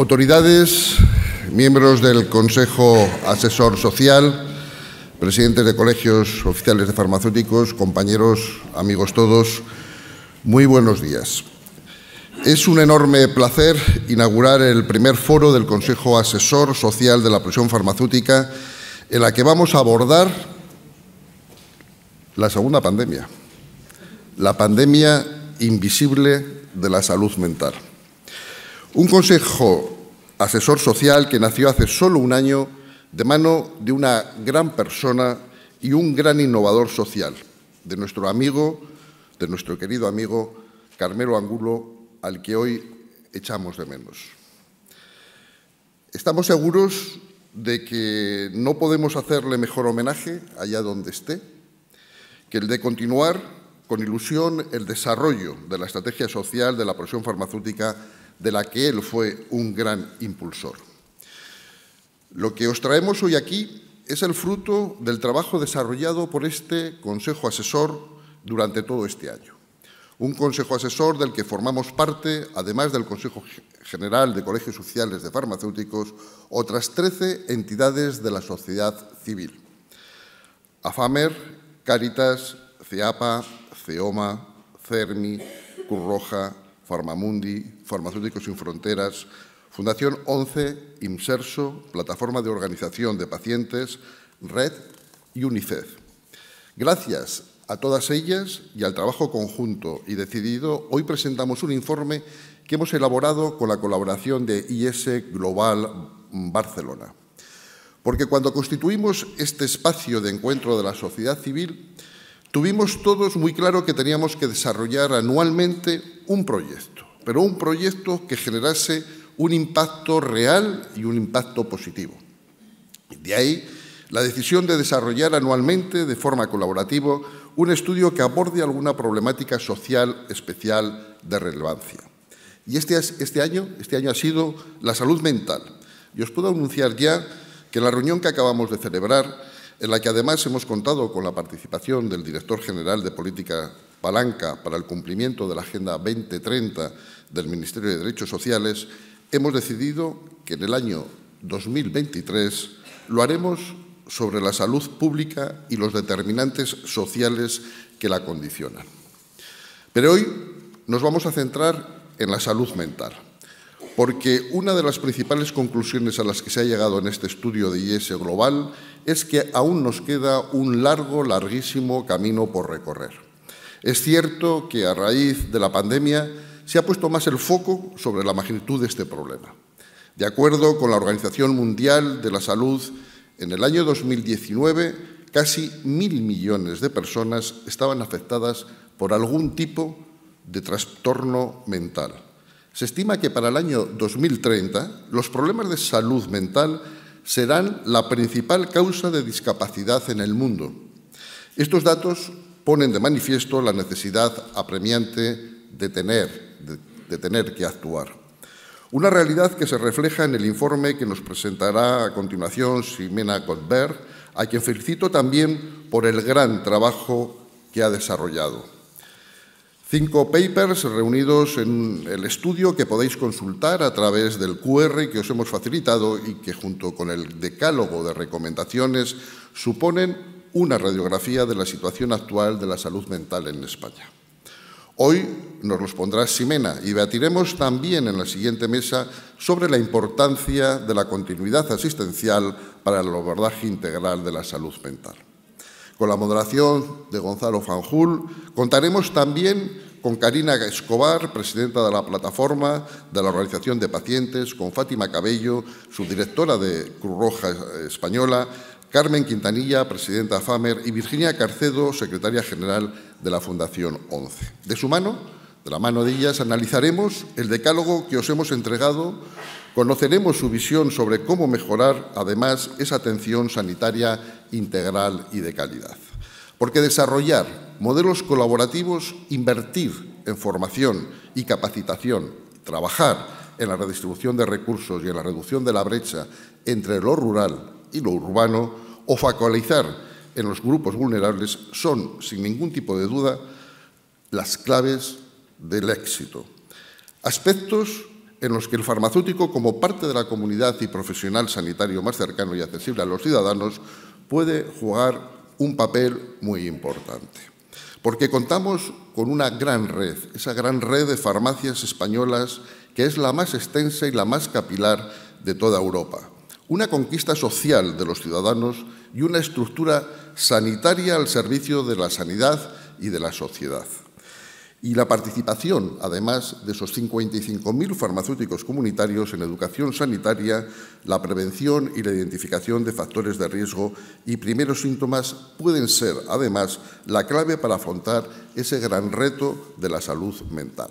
Autoridades, miembros del Consejo Asesor Social, presidentes de colegios oficiales de farmacéuticos, compañeros, amigos todos, muy buenos días. Es un enorme placer inaugurar el primer foro del Consejo Asesor Social de la Presión Farmacéutica en la que vamos a abordar la segunda pandemia, la pandemia invisible de la salud mental. Un consejo asesor social que nació hace solo un año de mano de una gran persona y un gran innovador social, de nuestro amigo, de nuestro querido amigo Carmelo Angulo, al que hoy echamos de menos. Estamos seguros de que no podemos hacerle mejor homenaje allá donde esté que el de continuar con ilusión el desarrollo de la estrategia social de la profesión farmacéutica de la que él fue un gran impulsor. Lo que os traemos hoy aquí es el fruto del trabajo desarrollado por este Consejo Asesor durante todo este año. Un Consejo Asesor del que formamos parte, además del Consejo General de Colegios Sociales de Farmacéuticos, otras 13 entidades de la sociedad civil. AFAMER, Cáritas, CEAPA, CEOMA, CERMI, CURROJA... Farmamundi, Farmacéuticos sin Fronteras, Fundación 11, IMSERSO, Plataforma de Organización de Pacientes, Red y UNICEF. Gracias a todas ellas y al trabajo conjunto y decidido, hoy presentamos un informe que hemos elaborado con la colaboración de IS Global Barcelona. Porque cuando constituimos este espacio de encuentro de la sociedad civil, tuvimos todos muy claro que teníamos que desarrollar anualmente un proyecto, pero un proyecto que generase un impacto real y un impacto positivo. De ahí la decisión de desarrollar anualmente, de forma colaborativa, un estudio que aborde alguna problemática social especial de relevancia. Y este, este, año, este año ha sido la salud mental. Y os puedo anunciar ya que la reunión que acabamos de celebrar, en la que además hemos contado con la participación del director general de Política palanca para el cumplimiento de la Agenda 2030 del Ministerio de Derechos Sociales, hemos decidido que en el año 2023 lo haremos sobre la salud pública y los determinantes sociales que la condicionan. Pero hoy nos vamos a centrar en la salud mental, porque una de las principales conclusiones a las que se ha llegado en este estudio de IES Global es que aún nos queda un largo, larguísimo camino por recorrer. Es cierto que a raíz de la pandemia se ha puesto más el foco sobre la magnitud de este problema. De acuerdo con la Organización Mundial de la Salud, en el año 2019 casi mil millones de personas estaban afectadas por algún tipo de trastorno mental. Se estima que para el año 2030 los problemas de salud mental serán la principal causa de discapacidad en el mundo. Estos datos ponen de manifiesto la necesidad apremiante de tener, de, tener que actuar. Una realidad que se refleja en el informe que nos presentará a continuación Simena Goldberg, a quien felicito también por el gran trabajo que ha desarrollado. Cinco papers reunidos en el estudio que podéis consultar a través del QR que os hemos facilitado y que junto con el decálogo de recomendaciones suponen una radiografía de la situación actual de la salud mental en España. Hoy nos los pondrá Ximena y debatiremos también en la siguiente mesa sobre la importancia de la continuidad asistencial para el abordaje integral de la salud mental. Con la moderación de Gonzalo Fanjul, contaremos también con Karina Escobar, presidenta de la plataforma de la Organización de Pacientes, con Fátima Cabello, subdirectora de Cruz Roja Española, Carmen Quintanilla, presidenta FAMER, y Virginia Carcedo, secretaria general de la Fundación 11. De su mano, de la mano de ellas, analizaremos el decálogo que os hemos entregado, conoceremos su visión sobre cómo mejorar, además, esa atención sanitaria integral y de calidad. Porque desarrollar modelos colaborativos, invertir en formación y capacitación, trabajar en la redistribución de recursos y en la reducción de la brecha entre lo rural y lo urbano o focalizar en los grupos vulnerables son, sin ningún tipo de duda, las claves del éxito. Aspectos en los que el farmacéutico, como parte de la comunidad y profesional sanitario más cercano y accesible a los ciudadanos, puede jugar un papel muy importante. Porque contamos con una gran red, esa gran red de farmacias españolas que es la más extensa y la más capilar de toda Europa una conquista social de los ciudadanos y una estructura sanitaria al servicio de la sanidad y de la sociedad. Y la participación, además, de esos 55.000 farmacéuticos comunitarios en educación sanitaria, la prevención y la identificación de factores de riesgo y primeros síntomas pueden ser, además, la clave para afrontar ese gran reto de la salud mental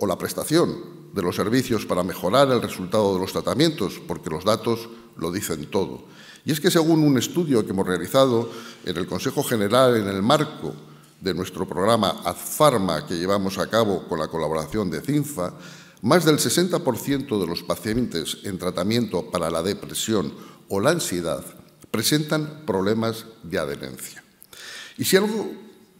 o la prestación de los servicios para mejorar el resultado de los tratamientos, porque los datos lo dicen todo. Y es que según un estudio que hemos realizado en el Consejo General en el marco de nuestro programa AdFarma que llevamos a cabo con la colaboración de CINFA, más del 60% de los pacientes en tratamiento para la depresión o la ansiedad presentan problemas de adherencia. Y si algo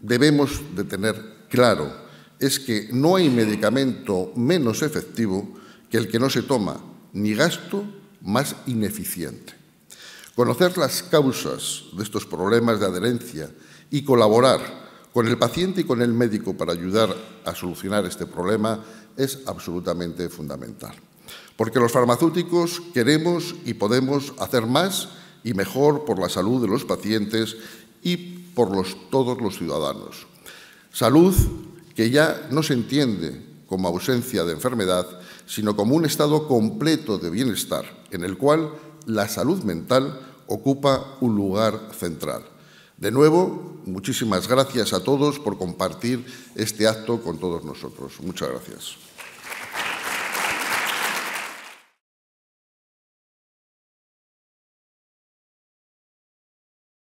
debemos de tener claro es que no hay medicamento menos efectivo que el que no se toma, ni gasto más ineficiente. Conocer las causas de estos problemas de adherencia y colaborar con el paciente y con el médico para ayudar a solucionar este problema es absolutamente fundamental. Porque los farmacéuticos queremos y podemos hacer más y mejor por la salud de los pacientes y por todos los ciudadanos. Salud que ya no se entiende como ausencia de enfermedad, sino como un estado completo de bienestar, en el cual la salud mental ocupa un lugar central. De nuevo, muchísimas gracias a todos por compartir este acto con todos nosotros. Muchas gracias.